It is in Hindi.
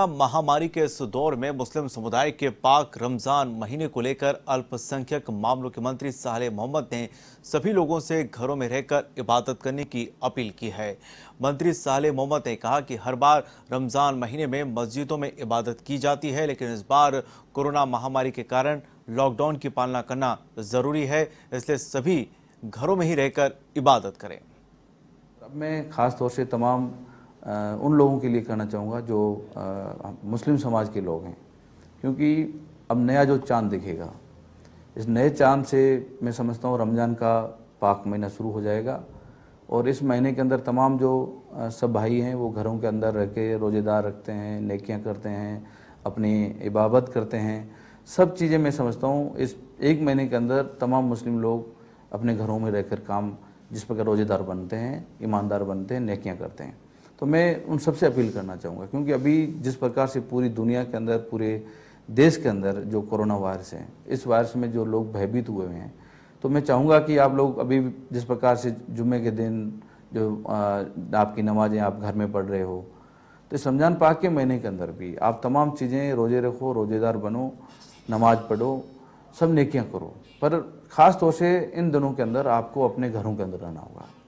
महामारी के इस दौर में मुस्लिम समुदाय के पाक रमज़ान महीने को लेकर अल्पसंख्यक मामलों के मंत्री साहले मोहम्मद ने सभी लोगों से घरों में रहकर इबादत करने की अपील की है मंत्री साहले मोहम्मद ने कहा कि हर बार रमज़ान महीने में मस्जिदों में इबादत की जाती है लेकिन इस बार कोरोना महामारी के कारण लॉकडाउन की पालना करना ज़रूरी है इसलिए सभी घरों में ही रहकर इबादत करें मैं से तमाम उन लोगों के लिए करना चाहूँगा जो मुस्लिम समाज के लोग हैं क्योंकि अब नया जो चांद दिखेगा इस नए चांद से मैं समझता हूँ रमज़ान का पाक महीना शुरू हो जाएगा और इस महीने के अंदर तमाम जो सब भाई हैं वो घरों के अंदर रह के रोज़ेदार रखते हैं नेकियाँ करते हैं अपनी इबादत करते हैं सब चीज़ें मैं समझता हूँ इस एक महीने के अंदर तमाम मुस्लिम लोग अपने घरों में रहकर काम जिस प्रकार रोज़ेदार बनते हैं ईमानदार बनते हैं नेकियाँ करते हैं तो मैं उन सबसे अपील करना चाहूँगा क्योंकि अभी जिस प्रकार से पूरी दुनिया के अंदर पूरे देश के अंदर जो कोरोना वायरस है इस वायरस में जो लोग भयभीत हुए हैं तो मैं चाहूँगा कि आप लोग अभी जिस प्रकार से जुम्मे के दिन जो आपकी नमाजें आप घर में पढ़ रहे हो तो इस रमज़ान पाक के महीने के अंदर भी आप तमाम चीज़ें रोज़े रखो रोज़ेदार बनो नमाज पढ़ो सब नेकियां करो पर ख़ास तौर से इन दिनों के अंदर आपको अपने घरों के अंदर रहना होगा